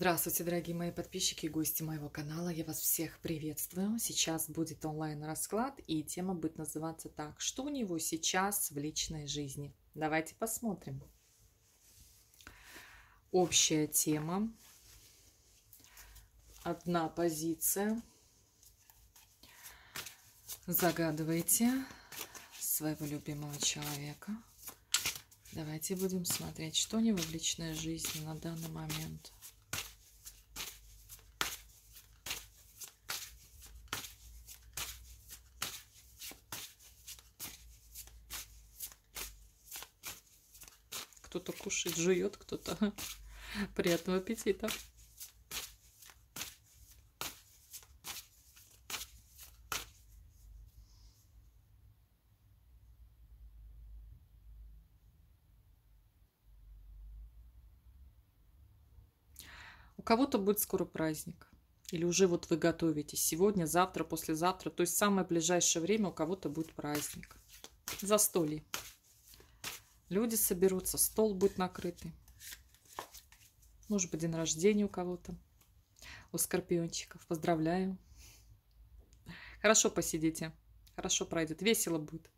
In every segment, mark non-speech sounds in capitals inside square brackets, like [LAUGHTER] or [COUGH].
Здравствуйте, дорогие мои подписчики и гости моего канала. Я вас всех приветствую. Сейчас будет онлайн-расклад, и тема будет называться так. Что у него сейчас в личной жизни? Давайте посмотрим. Общая тема. Одна позиция. Загадывайте своего любимого человека. Давайте будем смотреть, что у него в личной жизни на данный момент – кто-то кушает, жует кто-то. [LAUGHS] Приятного аппетита! У кого-то будет скоро праздник. Или уже вот вы готовитесь сегодня, завтра, послезавтра. То есть самое ближайшее время у кого-то будет праздник. Застолье. Люди соберутся, стол будет накрытый. Может быть, день рождения у кого-то. У скорпиончиков. Поздравляю. Хорошо посидите. Хорошо пройдет. Весело будет.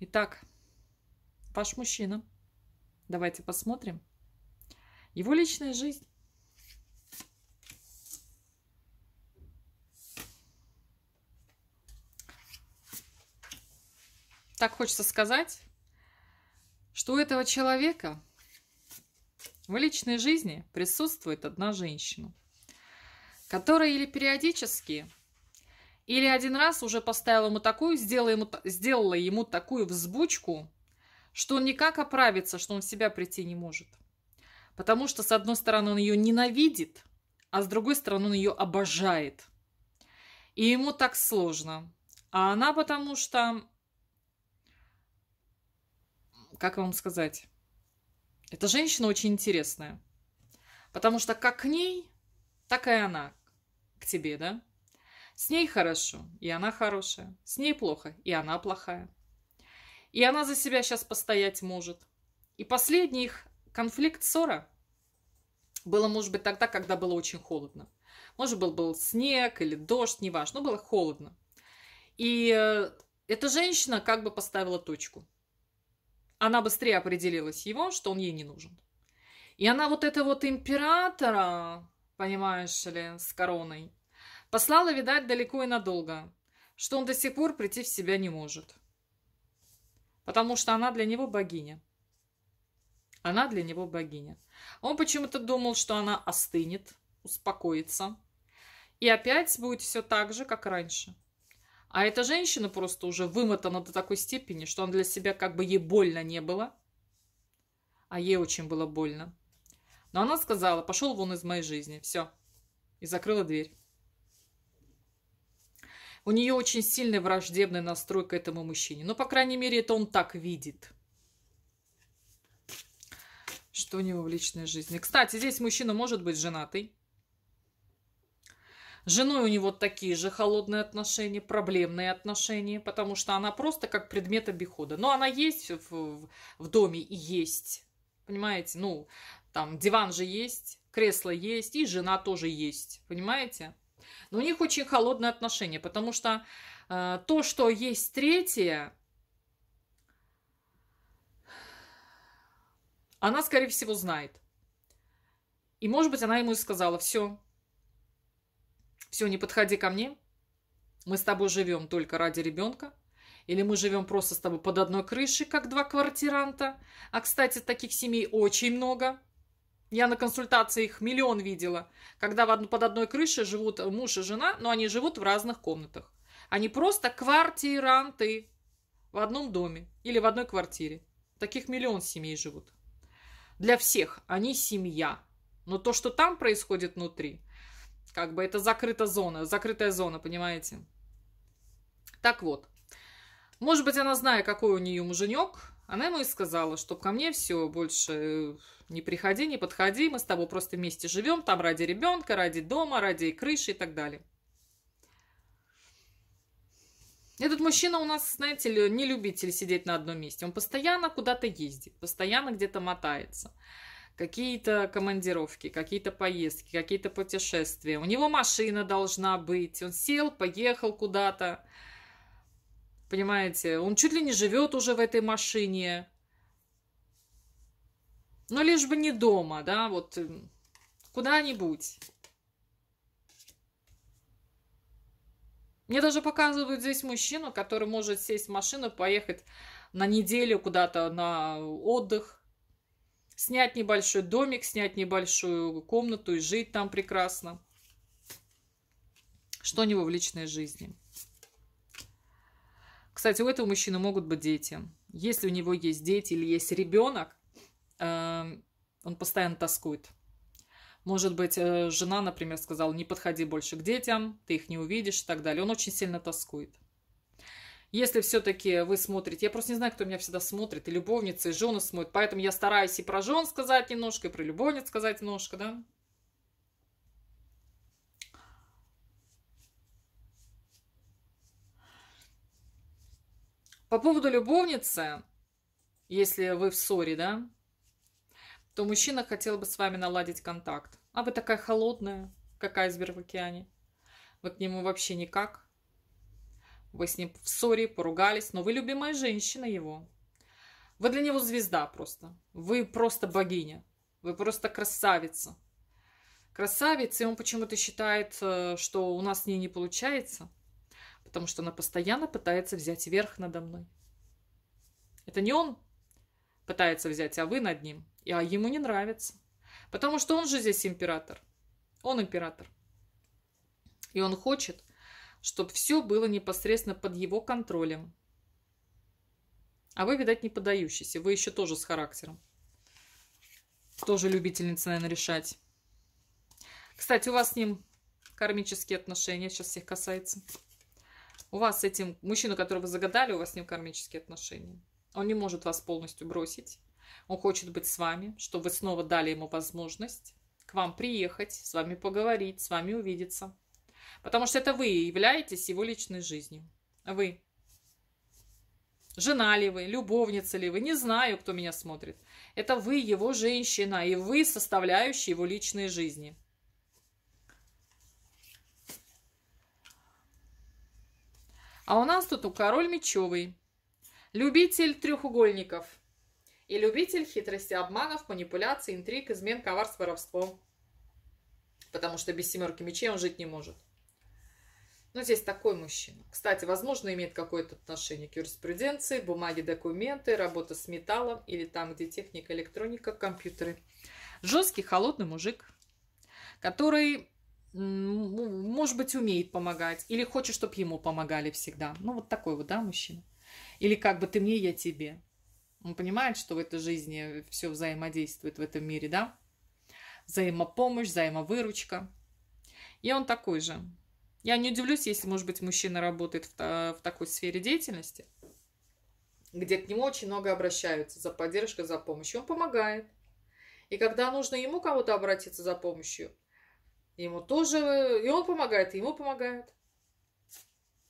Итак, ваш мужчина. Давайте посмотрим. Его личная жизнь. так хочется сказать, что у этого человека в личной жизни присутствует одна женщина, которая или периодически, или один раз уже поставила ему такую, сделала ему, сделала ему такую взбучку, что он никак оправится, что он в себя прийти не может. Потому что, с одной стороны, он ее ненавидит, а с другой стороны, он ее обожает. И ему так сложно. А она потому что как вам сказать, эта женщина очень интересная. Потому что как к ней, так и она к тебе, да? С ней хорошо, и она хорошая. С ней плохо, и она плохая. И она за себя сейчас постоять может. И последний их конфликт, ссора, было, может быть, тогда, когда было очень холодно. Может, был, был снег или дождь, неважно, но было холодно. И э, эта женщина как бы поставила точку она быстрее определилась его, что он ей не нужен. И она вот это вот императора, понимаешь ли, с короной, послала, видать, далеко и надолго, что он до сих пор прийти в себя не может. Потому что она для него богиня. Она для него богиня. Он почему-то думал, что она остынет, успокоится. И опять будет все так же, как раньше. А эта женщина просто уже вымотана до такой степени, что он для себя как бы ей больно не было. А ей очень было больно. Но она сказала, пошел вон из моей жизни, все. И закрыла дверь. У нее очень сильный враждебный настрой к этому мужчине. Ну, по крайней мере, это он так видит. Что у него в личной жизни? Кстати, здесь мужчина может быть женатый. С женой у него такие же холодные отношения, проблемные отношения, потому что она просто как предмет обихода. Но она есть в, в доме и есть. Понимаете? Ну, там диван же есть, кресло есть, и жена тоже есть. Понимаете? Но у них очень холодные отношения, потому что э, то, что есть третье, она, скорее всего, знает. И, может быть, она ему и сказала, все, все, не подходи ко мне. Мы с тобой живем только ради ребенка. Или мы живем просто с тобой под одной крышей, как два квартиранта. А, кстати, таких семей очень много. Я на консультации их миллион видела. Когда в одну под одной крышей живут муж и жена, но они живут в разных комнатах. Они просто квартиранты в одном доме или в одной квартире. Таких миллион семей живут. Для всех они семья. Но то, что там происходит внутри, как бы это закрытая зона, закрытая зона, понимаете? Так вот. Может быть, она, зная, какой у нее муженек, она ему и сказала, что ко мне все, больше э, не приходи, не подходи, мы с тобой просто вместе живем, там ради ребенка, ради дома, ради крыши и так далее. Этот мужчина у нас, знаете ли, не любитель сидеть на одном месте. Он постоянно куда-то ездит, постоянно где-то мотается какие-то командировки, какие-то поездки, какие-то путешествия. У него машина должна быть. Он сел, поехал куда-то. Понимаете, он чуть ли не живет уже в этой машине. Но лишь бы не дома, да, вот э, куда-нибудь. Мне даже показывают здесь мужчину, который может сесть в машину, поехать на неделю куда-то на отдых Снять небольшой домик, снять небольшую комнату и жить там прекрасно. Что у него в личной жизни? Кстати, у этого мужчины могут быть дети. Если у него есть дети или есть ребенок, эм, он постоянно тоскует. Может быть, э, жена, например, сказала, не подходи больше к детям, ты их не увидишь и так далее. Он очень сильно тоскует. Если все-таки вы смотрите, я просто не знаю, кто меня всегда смотрит, и любовницы, и жены смотрят, поэтому я стараюсь и про жен сказать немножко, и про любовниц сказать немножко, да? По поводу любовницы, если вы в ссоре, да, то мужчина хотел бы с вами наладить контакт. А вы такая холодная, как айсберг в океане. Вы к нему вообще никак. Вы с ним в ссоре, поругались, но вы любимая женщина его. Вы для него звезда просто. Вы просто богиня. Вы просто красавица. Красавица, и он почему-то считает, э, что у нас с ней не получается, потому что она постоянно пытается взять верх надо мной. Это не он пытается взять, а вы над ним. И а ему не нравится. Потому что он же здесь император. Он император. И он хочет, чтобы все было непосредственно под его контролем. А вы, видать, не подающийся. Вы еще тоже с характером. Тоже любительница, наверное, решать. Кстати, у вас с ним кармические отношения. Сейчас всех касается. У вас с этим мужчиной, которого вы загадали, у вас с ним кармические отношения. Он не может вас полностью бросить. Он хочет быть с вами, чтобы вы снова дали ему возможность к вам приехать, с вами поговорить, с вами увидеться. Потому что это вы являетесь его личной жизнью. А вы. Жена ли вы, любовница ли вы, не знаю, кто меня смотрит. Это вы его женщина, и вы составляющие его личной жизни. А у нас тут у король мечевый, любитель треугольников и любитель хитрости, обманов, манипуляций, интриг, измен, коварств, воровства. Потому что без семерки мечей он жить не может. Но ну, здесь такой мужчина. Кстати, возможно, имеет какое-то отношение к юриспруденции, бумаги, документы, работа с металлом или там, где техника, электроника, компьютеры. Жесткий, холодный мужик, который, может быть, умеет помогать или хочет, чтобы ему помогали всегда. Ну, вот такой вот, да, мужчина. Или как бы ты мне, я тебе. Он понимает, что в этой жизни все взаимодействует в этом мире, да? Взаимопомощь, взаимовыручка. И он такой же. Я не удивлюсь, если, может быть, мужчина работает в, в такой сфере деятельности, где к нему очень много обращаются за поддержкой, за помощью. Он помогает. И когда нужно ему кого-то обратиться за помощью, ему тоже... И он помогает, и ему помогает.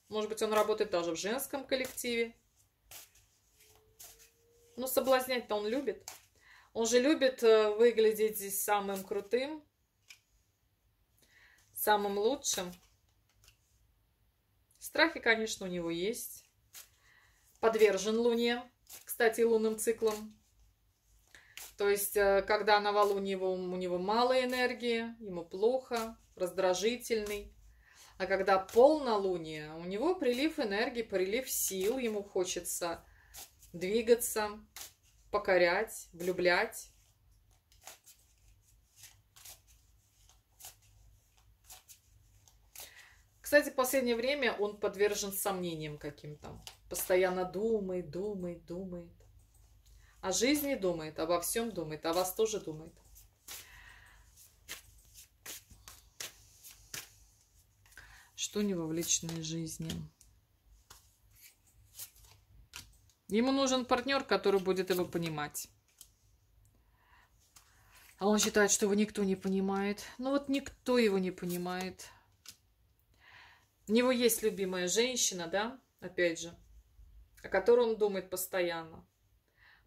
Может быть, он работает даже в женском коллективе. Но соблазнять-то он любит. Он же любит э, выглядеть здесь самым крутым, самым лучшим. Страхи, конечно, у него есть. Подвержен Луне, кстати, лунным циклам. То есть, э, когда новолуние, у него мало энергии, ему плохо, раздражительный. А когда полнолуние, у него прилив энергии, прилив сил, ему хочется двигаться, покорять, влюблять. Кстати, в последнее время он подвержен сомнениям каким-то. Постоянно думает, думает, думает. О жизни думает, обо всем думает, о вас тоже думает. Что у него в личной жизни? Ему нужен партнер, который будет его понимать. А он считает, что его никто не понимает. Ну вот никто его не понимает. У него есть любимая женщина, да, опять же, о которой он думает постоянно.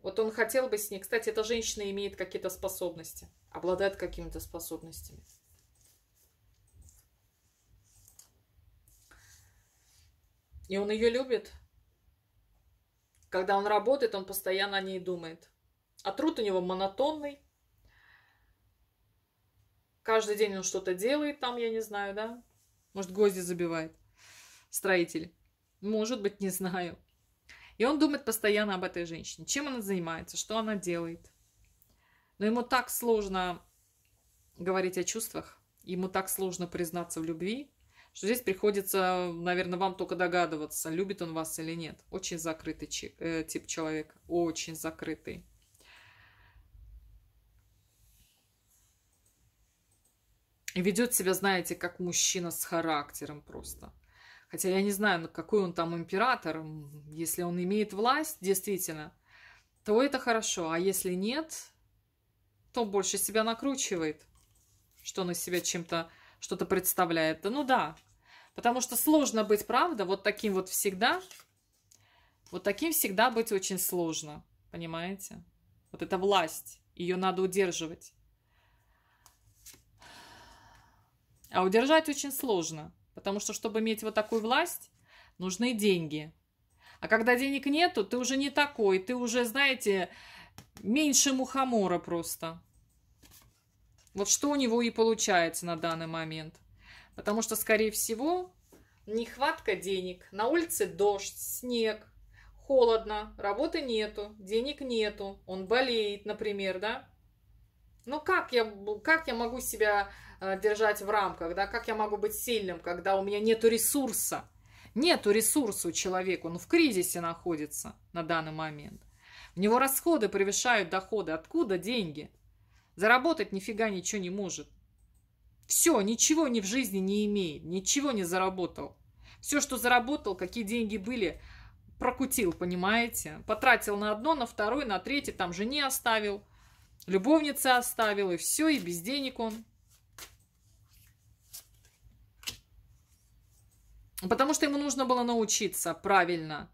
Вот он хотел бы с ней... Кстати, эта женщина имеет какие-то способности, обладает какими-то способностями. И он ее любит. Когда он работает, он постоянно о ней думает. А труд у него монотонный. Каждый день он что-то делает там, я не знаю, да. Может, гвозди забивает строитель. Может быть, не знаю. И он думает постоянно об этой женщине. Чем она занимается, что она делает. Но ему так сложно говорить о чувствах, ему так сложно признаться в любви, что здесь приходится, наверное, вам только догадываться, любит он вас или нет. Очень закрытый э, тип человека, очень закрытый. И ведет себя, знаете, как мужчина с характером просто. Хотя я не знаю, какой он там император. Если он имеет власть, действительно, то это хорошо. А если нет, то больше себя накручивает, что он из себя чем-то, что-то представляет. ну да, потому что сложно быть, правда, вот таким вот всегда. Вот таким всегда быть очень сложно, понимаете? Вот эта власть, ее надо удерживать. А удержать очень сложно, потому что, чтобы иметь вот такую власть, нужны деньги. А когда денег нету, ты уже не такой, ты уже, знаете, меньше мухомора просто. Вот что у него и получается на данный момент. Потому что, скорее всего, нехватка денег. На улице дождь, снег, холодно, работы нету, денег нету, он болеет, например, да? Ну как я, как я могу себя э, держать в рамках, да? Как я могу быть сильным, когда у меня нету ресурса? Нету ресурса у человека, он в кризисе находится на данный момент. У него расходы превышают доходы. Откуда деньги? Заработать нифига ничего не может. Все, ничего ни в жизни не имеет, ничего не заработал. Все, что заработал, какие деньги были, прокутил, понимаете? Потратил на одно, на второе, на третье, там жене оставил, Любовница оставила, и все, и без денег он. Потому что ему нужно было научиться правильно,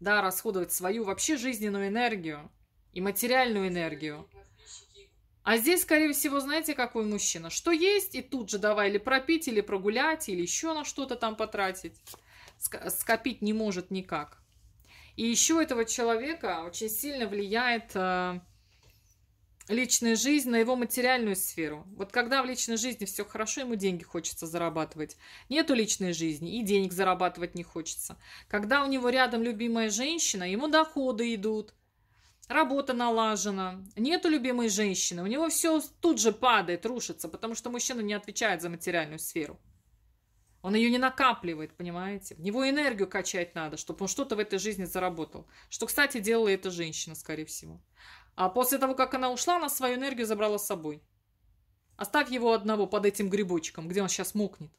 да, расходовать свою вообще жизненную энергию и материальную энергию. А здесь, скорее всего, знаете, какой мужчина? Что есть, и тут же давай или пропить, или прогулять, или еще на что-то там потратить. Скопить не может никак. И еще этого человека очень сильно влияет э, личную жизнь на его материальную сферу. Вот когда в личной жизни все хорошо, ему деньги хочется зарабатывать. Нету личной жизни, и денег зарабатывать не хочется. Когда у него рядом любимая женщина, ему доходы идут, работа налажена, нету любимой женщины, у него все тут же падает, рушится, потому что мужчина не отвечает за материальную сферу. Он ее не накапливает, понимаете? В него энергию качать надо, чтобы он что-то в этой жизни заработал. Что, кстати, делала эта женщина, скорее всего. А после того, как она ушла, она свою энергию забрала с собой. Оставь его одного под этим грибочком, где он сейчас мокнет.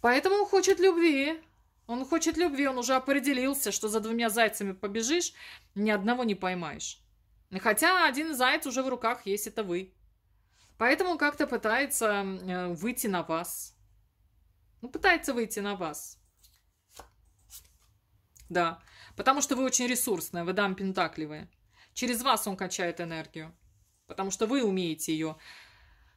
Поэтому он хочет любви. Он хочет любви, он уже определился, что за двумя зайцами побежишь, ни одного не поймаешь. Хотя один заяц уже в руках есть, это вы. Поэтому он как-то пытается э, выйти на вас. Ну, пытается выйти на вас. Да. Потому что вы очень ресурсная, вы дам пентакливые. Через вас он качает энергию. Потому что вы умеете ее,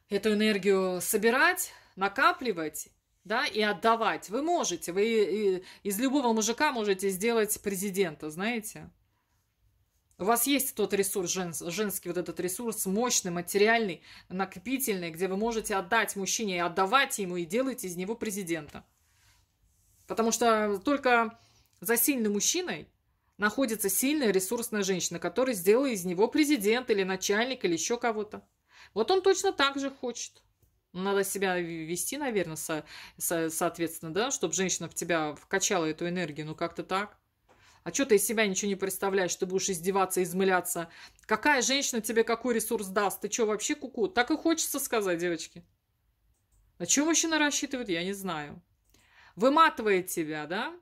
эту энергию собирать, накапливать да, и отдавать. Вы можете, вы из любого мужика можете сделать президента, знаете. У вас есть тот ресурс, женский вот этот ресурс, мощный, материальный, накопительный, где вы можете отдать мужчине и отдавать ему, и делать из него президента. Потому что только за сильным мужчиной находится сильная ресурсная женщина, которая сделала из него президент или начальник или еще кого-то. Вот он точно так же хочет. Надо себя вести, наверное, со, со, соответственно, да, чтобы женщина в тебя вкачала эту энергию, ну как-то так. А что ты из себя ничего не представляешь, ты будешь издеваться, измыляться. Какая женщина тебе какой ресурс даст? Ты что, вообще куку? -ку? Так и хочется сказать, девочки. На чем мужчина рассчитывает, я не знаю. Выматывает тебя, да?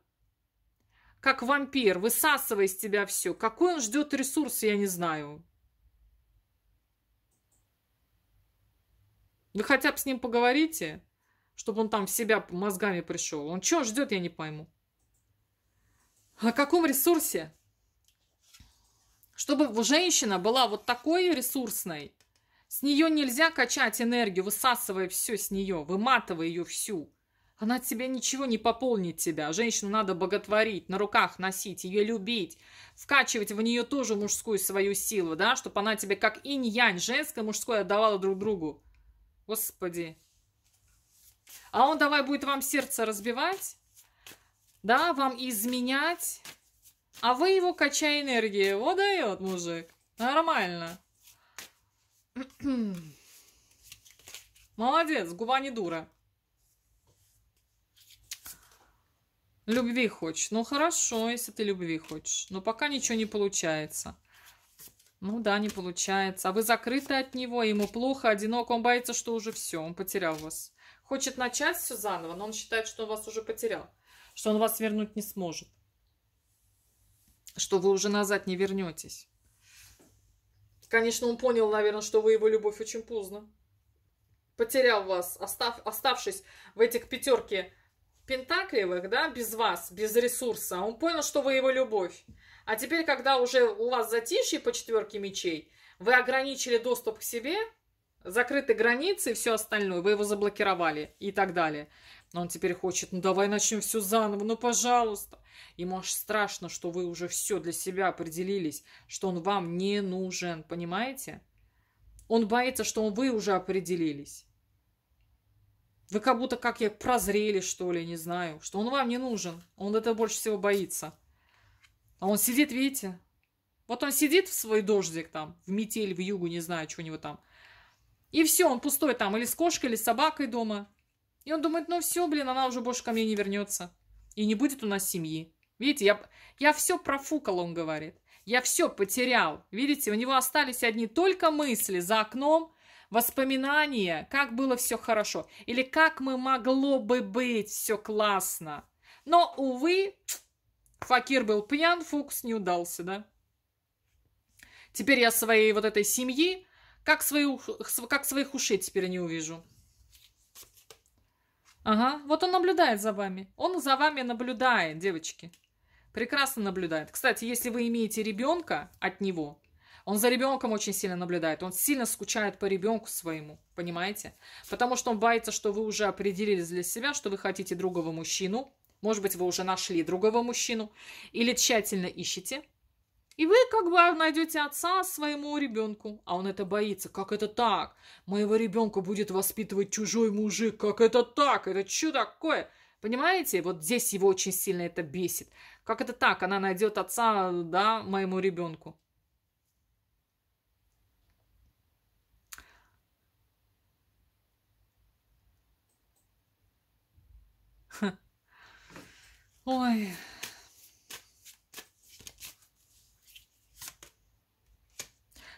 как вампир, высасывая из тебя все. Какой он ждет ресурс, я не знаю. Вы хотя бы с ним поговорите, чтобы он там в себя мозгами пришел. Он чего ждет, я не пойму. На каком ресурсе? Чтобы женщина была вот такой ресурсной, с нее нельзя качать энергию, высасывая все с нее, выматывая ее всю. Она от тебя ничего не пополнит тебя. Женщину надо боготворить, на руках носить, ее любить, вкачивать в нее тоже мужскую свою силу, да, чтобы она тебе как инь-янь, женское, мужское отдавала друг другу. Господи. А он давай будет вам сердце разбивать, да, вам изменять, а вы его качай энергии. Вот дает мужик. Нормально. [CLEARS THROAT] Молодец, губа не дура. Любви хочешь. Ну, хорошо, если ты любви хочешь. Но пока ничего не получается. Ну да, не получается. А вы закрыты от него, ему плохо, одинок. Он боится, что уже все, он потерял вас. Хочет начать все заново, но он считает, что он вас уже потерял. Что он вас вернуть не сможет. Что вы уже назад не вернетесь. Конечно, он понял, наверное, что вы его любовь очень поздно. Потерял вас, остав, оставшись в этих пятерке Пентакливых, да, без вас, без ресурса, он понял, что вы его любовь. А теперь, когда уже у вас затишье по четверке мечей, вы ограничили доступ к себе, закрыты границы и все остальное, вы его заблокировали и так далее. Но он теперь хочет, ну давай начнем все заново, ну пожалуйста. Ему аж страшно, что вы уже все для себя определились, что он вам не нужен, понимаете? Он боится, что вы уже определились. Вы как будто как я прозрели, что ли, не знаю. Что он вам не нужен. Он это больше всего боится. А он сидит, видите? Вот он сидит в свой дождик там, в метель, в югу, не знаю, что у него там. И все, он пустой там, или с кошкой, или с собакой дома. И он думает, ну все, блин, она уже больше ко мне не вернется. И не будет у нас семьи. Видите, я, я все профукал, он говорит. Я все потерял. Видите, у него остались одни только мысли за окном – воспоминания, как было все хорошо, или как мы могло бы быть все классно. Но, увы, Факир был пьян, Фукс не удался, да? Теперь я своей вот этой семьи, как, свои, как своих ушей теперь не увижу. Ага, вот он наблюдает за вами. Он за вами наблюдает, девочки. Прекрасно наблюдает. Кстати, если вы имеете ребенка от него, он за ребенком очень сильно наблюдает. Он сильно скучает по ребенку своему, понимаете? Потому что он боится, что вы уже определились для себя, что вы хотите другого мужчину. Может быть, вы уже нашли другого мужчину. Или тщательно ищете. И вы как бы найдете отца своему ребенку. А он это боится. Как это так? Моего ребенка будет воспитывать чужой мужик. Как это так? Это что такое? Понимаете? Вот здесь его очень сильно это бесит. Как это так? Она найдет отца, да, моему ребенку. Ой.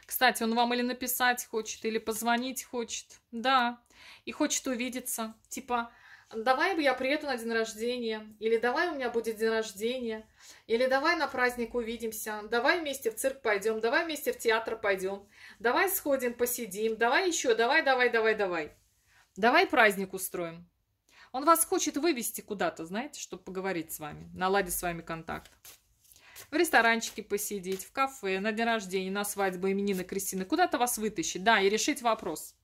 Кстати, он вам или написать хочет, или позвонить хочет. Да. И хочет увидеться. Типа, давай бы я приеду на день рождения, или давай у меня будет день рождения, или давай на праздник увидимся, давай вместе в цирк пойдем, давай вместе в театр пойдем, давай сходим, посидим, давай еще, давай, давай, давай, давай. Давай праздник устроим. Он вас хочет вывести куда-то, знаете, чтобы поговорить с вами, наладить с вами контакт. В ресторанчике посидеть, в кафе, на день рождения, на свадьбу, именины Кристины. Куда-то вас вытащить, да, и решить вопрос.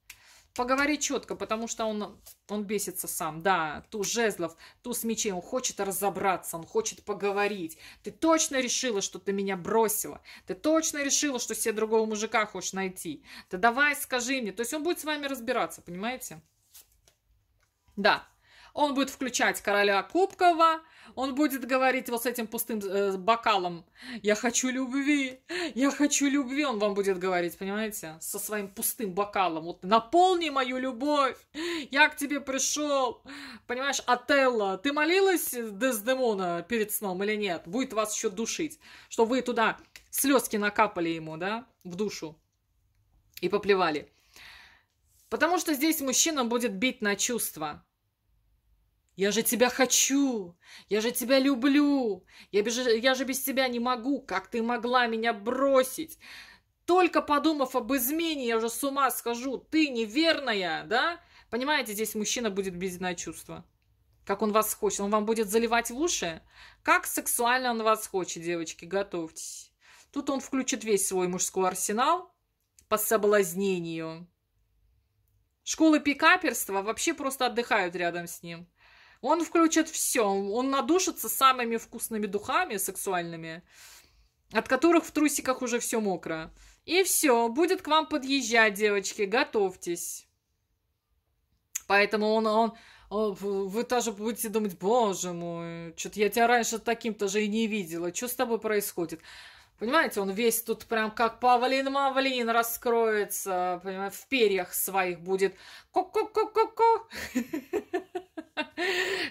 поговорить четко, потому что он, он бесится сам. Да, туз жезлов, туз мечей. Он хочет разобраться, он хочет поговорить. Ты точно решила, что ты меня бросила. Ты точно решила, что себе другого мужика хочешь найти. Да давай скажи мне. То есть он будет с вами разбираться, понимаете? Да он будет включать короля Кубкова, он будет говорить вот с этим пустым э, бокалом «Я хочу любви! Я хочу любви!» Он вам будет говорить, понимаете? Со своим пустым бокалом. Вот «Наполни мою любовь! Я к тебе пришел!» Понимаешь, Отелло, ты молилась Дездемона перед сном или нет? Будет вас еще душить. чтобы вы туда слезки накапали ему, да, в душу и поплевали. Потому что здесь мужчина будет бить на чувства. Я же тебя хочу! Я же тебя люблю! Я, беж... я же без тебя не могу! Как ты могла меня бросить? Только подумав об измене, я уже с ума схожу! Ты неверная, да? Понимаете, здесь мужчина будет бедить на чувства. Как он вас хочет. Он вам будет заливать в уши? Как сексуально он вас хочет, девочки, готовьтесь. Тут он включит весь свой мужской арсенал по соблазнению. Школы пикаперства вообще просто отдыхают рядом с ним. Он включит все. Он надушится самыми вкусными духами сексуальными, от которых в трусиках уже все мокро. И все, будет к вам подъезжать, девочки, готовьтесь. Поэтому он, он, э, вы тоже будете думать, боже мой, что-то я тебя раньше таким-то же и не видела, что с тобой происходит? Понимаете, он весь тут прям как павлин-мавлин раскроется, понимаете, в перьях своих будет. Ко-ко-ко-ко-ко.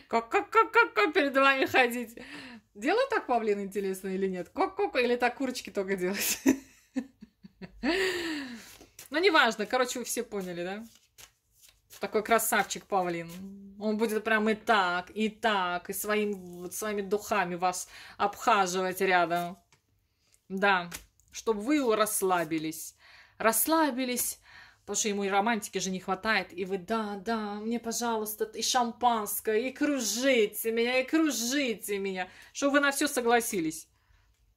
Ко-ко-ко-ко-ко перед вами ходить. Делают так павлин, интересно, или нет? Ко-ко-ко, или так курочки только делать? Ну, неважно, короче, вы все поняли, да? Такой красавчик павлин. Он будет прям и так, и так, и своим, вот, своими духами вас обхаживать рядом. Да, чтобы вы его расслабились. Расслабились, потому что ему и романтики же не хватает. И вы, да, да, мне, пожалуйста, и шампанское, и кружите меня, и кружите меня. Чтобы вы на все согласились.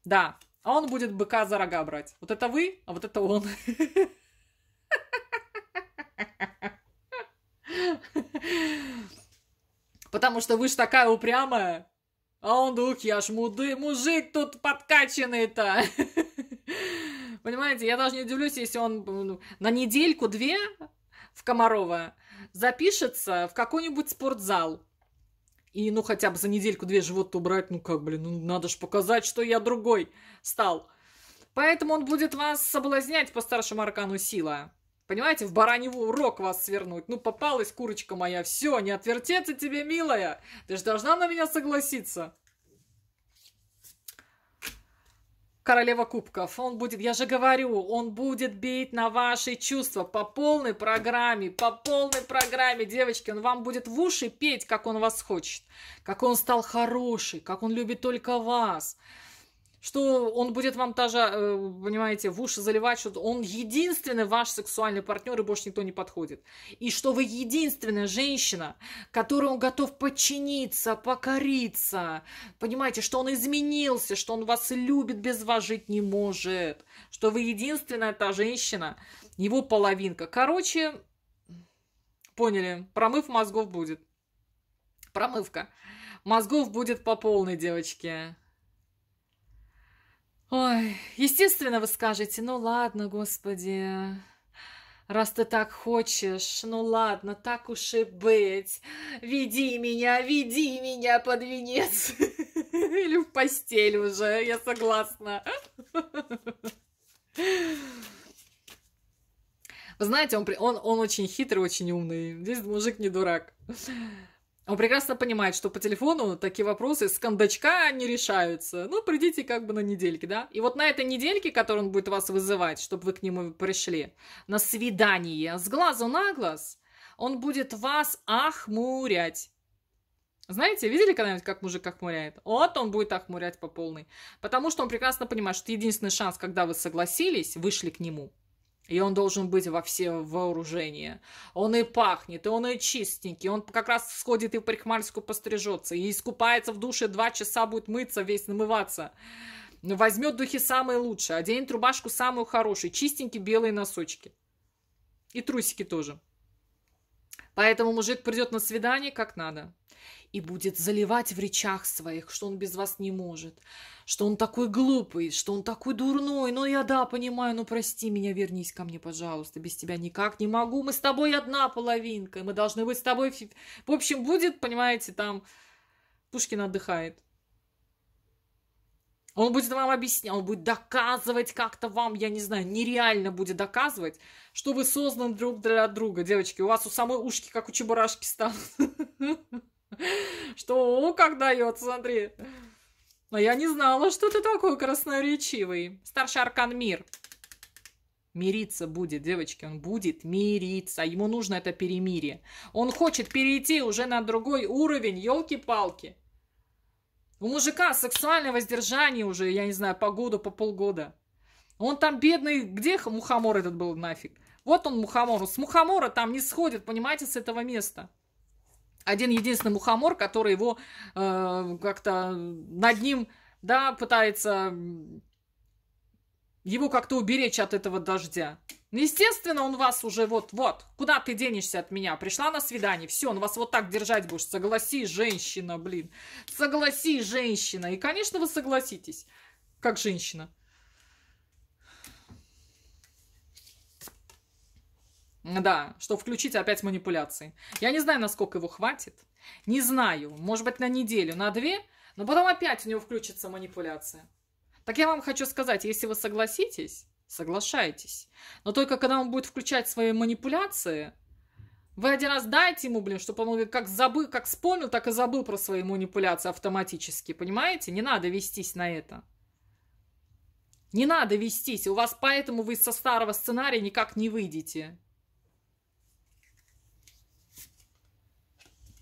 Да, а он будет быка за рога брать. Вот это вы, а вот это он. [LAUGHS] Потому что вы же такая упрямая. А он вдруг, я ж муды, мужик тут подкачанный-то. [LAUGHS] Понимаете, я даже не удивлюсь, если он на недельку-две в Комарова запишется в какой-нибудь спортзал. И, ну, хотя бы за недельку-две живот убрать, ну как, блин, ну надо же показать, что я другой стал. Поэтому он будет вас соблазнять по старшему аркану сила. Понимаете, в бараневу урок вас свернуть. Ну, попалась курочка моя, все, не отвертеться тебе, милая. Ты же должна на меня согласиться. Королева кубков. Он будет, я же говорю, он будет бить на ваши чувства по полной программе, по полной программе, девочки. Он вам будет в уши петь, как он вас хочет, как он стал хороший, как он любит только вас что он будет вам даже, э, понимаете, в уши заливать, что он единственный ваш сексуальный партнер и больше никто не подходит. И что вы единственная женщина, которой он готов подчиниться, покориться. Понимаете, что он изменился, что он вас любит, без вас жить не может. Что вы единственная та женщина, его половинка. Короче, поняли, промыв мозгов будет. Промывка. Мозгов будет по полной, девочки. Ой, естественно, вы скажете, ну ладно, господи, раз ты так хочешь, ну ладно, так уж и быть, веди меня, веди меня под венец. [LAUGHS] Или в постель уже, я согласна. Вы знаете, он, он, он очень хитрый, очень умный. Здесь мужик не дурак. Он прекрасно понимает, что по телефону такие вопросы с кондачка не решаются. Ну, придите как бы на недельки, да? И вот на этой недельке, которую он будет вас вызывать, чтобы вы к нему пришли, на свидание с глазу на глаз, он будет вас охмурять. Знаете, видели когда-нибудь, как мужик охмуряет? Вот он будет охмурять по полной. Потому что он прекрасно понимает, что единственный шанс, когда вы согласились, вышли к нему – и он должен быть во все вооружение. Он и пахнет, и он и чистенький. Он как раз сходит и в парикмахерскую пострижется. И искупается в душе, два часа будет мыться, весь намываться. Ну, возьмет духи самые лучшие, оденет рубашку самую хорошую, чистенькие белые носочки. И трусики тоже. Поэтому мужик придет на свидание как надо и будет заливать в речах своих, что он без вас не может, что он такой глупый, что он такой дурной. Но ну, я да, понимаю, но ну, прости меня, вернись ко мне, пожалуйста, без тебя никак не могу. Мы с тобой одна половинка, мы должны быть с тобой... В общем, будет, понимаете, там... Пушкин отдыхает. Он будет вам объяснять, он будет доказывать как-то вам, я не знаю, нереально будет доказывать, что вы созданы друг для друга. Девочки, у вас у самой ушки, как у чебурашки, станут. Что, о, как дается, смотри. А я не знала, что ты такой красноречивый. Старший аркан мир. Мириться будет, девочки, он будет мириться. Ему нужно это перемирие. Он хочет перейти уже на другой уровень, елки-палки. У мужика сексуальное воздержание уже, я не знаю, по году, по полгода. Он там бедный, где мухомор этот был нафиг? Вот он мухомор. С мухомора там не сходит, понимаете, с этого места. Один единственный мухомор, который его э, как-то над ним, да, пытается его как-то уберечь от этого дождя. Ну, естественно, он вас уже вот-вот. Куда ты денешься от меня? Пришла на свидание. Все, он ну, вас вот так держать будет. Согласись, женщина, блин. Согласись, женщина. И, конечно, вы согласитесь. Как женщина. Да, что включить опять манипуляции. Я не знаю, насколько его хватит. Не знаю. Может быть, на неделю, на две. Но потом опять у него включится манипуляция. Так я вам хочу сказать, если вы согласитесь, соглашайтесь. Но только когда он будет включать свои манипуляции, вы один раз дайте ему, блин, чтобы он как, забыл, как вспомнил, так и забыл про свои манипуляции автоматически, понимаете? Не надо вестись на это. Не надо вестись, у вас поэтому вы со старого сценария никак не выйдете.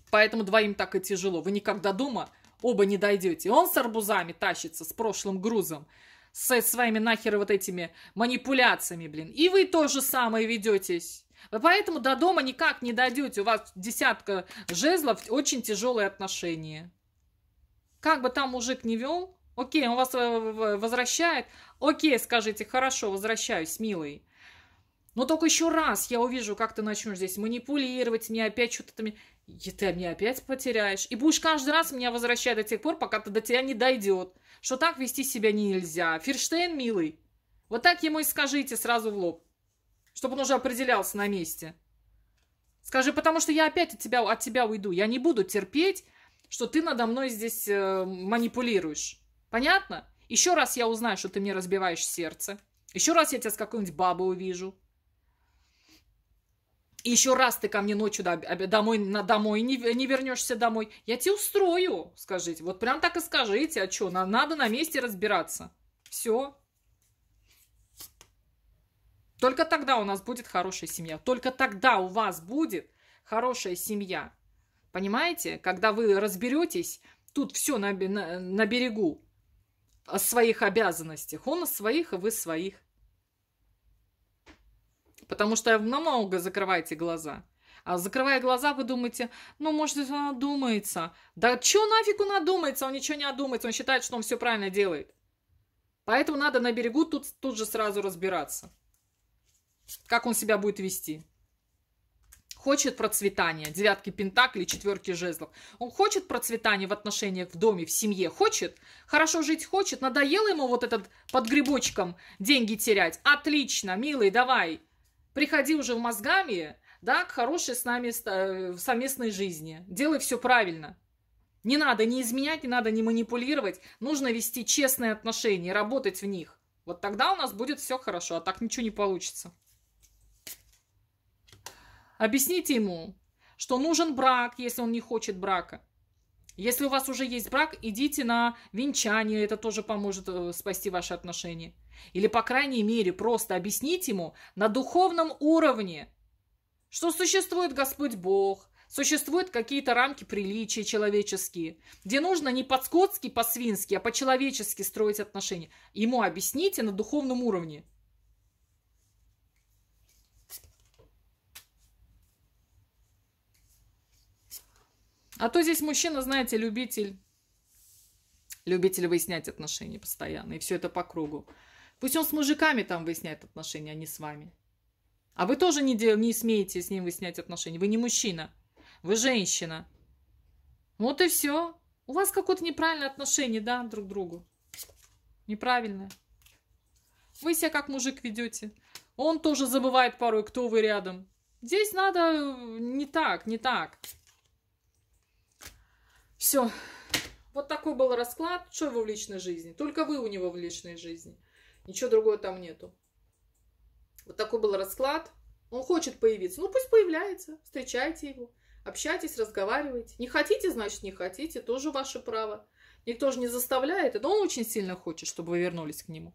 Поэтому двоим так и тяжело. Вы никогда дома оба не дойдете. Он с арбузами тащится, с прошлым грузом, со своими нахер вот этими манипуляциями, блин. И вы тоже самое ведетесь. Вы поэтому до дома никак не дойдете. У вас десятка жезлов, очень тяжелые отношения. Как бы там мужик не вел, окей, он вас э, возвращает. Окей, скажите, хорошо, возвращаюсь, милый. Но только еще раз я увижу, как ты начнешь здесь манипулировать, мне опять что-то там... И ты меня опять потеряешь. И будешь каждый раз меня возвращать до тех пор, пока ты до тебя не дойдет. Что так вести себя нельзя. Ферштейн, милый, вот так ему и скажите сразу в лоб. Чтобы он уже определялся на месте. Скажи, потому что я опять от тебя, от тебя уйду. Я не буду терпеть, что ты надо мной здесь э, манипулируешь. Понятно? Еще раз я узнаю, что ты мне разбиваешь сердце. Еще раз я тебя с какой-нибудь бабой увижу еще раз ты ко мне ночью домой, домой не, не вернешься домой, я тебе устрою, скажите. Вот прям так и скажите, а что, надо на месте разбираться. Все. Только тогда у нас будет хорошая семья. Только тогда у вас будет хорошая семья. Понимаете? Когда вы разберетесь, тут все на, на, на берегу о своих обязанностях. Он о своих, а вы своих. Потому что намного закрываете глаза. А закрывая глаза, вы думаете, ну, может, это надумается. Да чё нафиг он надумается? Он ничего не одумается. Он считает, что он все правильно делает. Поэтому надо на берегу тут, тут же сразу разбираться. Как он себя будет вести. Хочет процветания. Девятки пентаклей, четверки жезлов. Он хочет процветания в отношениях в доме, в семье. Хочет. Хорошо жить хочет. Надоело ему вот этот под грибочком деньги терять. Отлично, милый, давай приходи уже в мозгами, да, к хорошей с нами э, совместной жизни. Делай все правильно. Не надо не изменять, не надо не манипулировать. Нужно вести честные отношения, работать в них. Вот тогда у нас будет все хорошо, а так ничего не получится. Объясните ему, что нужен брак, если он не хочет брака. Если у вас уже есть брак, идите на венчание, это тоже поможет э, спасти ваши отношения. Или, по крайней мере, просто объяснить ему на духовном уровне, что существует Господь Бог, существуют какие-то рамки приличия человеческие, где нужно не по-скотски, по-свински, а по-человечески строить отношения. Ему объясните на духовном уровне. А то здесь мужчина, знаете, любитель, любитель выяснять отношения постоянно, и все это по кругу. Пусть он с мужиками там выясняет отношения, а не с вами. А вы тоже не, дел, не смеете с ним выяснять отношения. Вы не мужчина. Вы женщина. Вот и все. У вас какое-то неправильное отношение, да, друг к другу. Неправильное. Вы себя как мужик ведете. Он тоже забывает порой, кто вы рядом. Здесь надо э, не так, не так. Все. Вот такой был расклад. Что его в личной жизни? Только вы у него в личной жизни. Ничего другого там нету. Вот такой был расклад. Он хочет появиться. Ну, пусть появляется. Встречайте его. Общайтесь, разговаривайте. Не хотите, значит, не хотите. Тоже ваше право. Никто же не заставляет. Но он очень сильно хочет, чтобы вы вернулись к нему.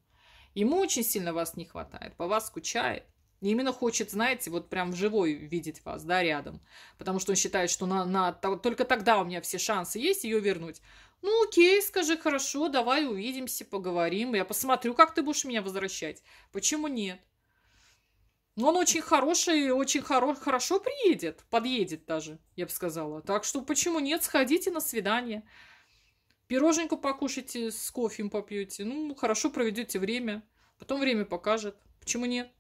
Ему очень сильно вас не хватает. По вас скучает. И именно хочет, знаете, вот прям живой видеть вас, да, рядом. Потому что он считает, что на, на, только тогда у меня все шансы есть ее вернуть. Ну, окей, скажи, хорошо, давай увидимся, поговорим. Я посмотрю, как ты будешь меня возвращать. Почему нет? Но «Ну, он очень хороший, очень хоро хорошо приедет, подъедет даже, я бы сказала. Так что почему нет, сходите на свидание. Пироженьку покушайте, с кофеем попьете. Ну, хорошо проведете время. Потом время покажет. Почему нет?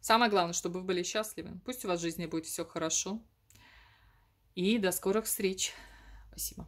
Самое главное, чтобы вы были счастливы. Пусть у вас в жизни будет все хорошо. И до скорых встреч! Спасибо.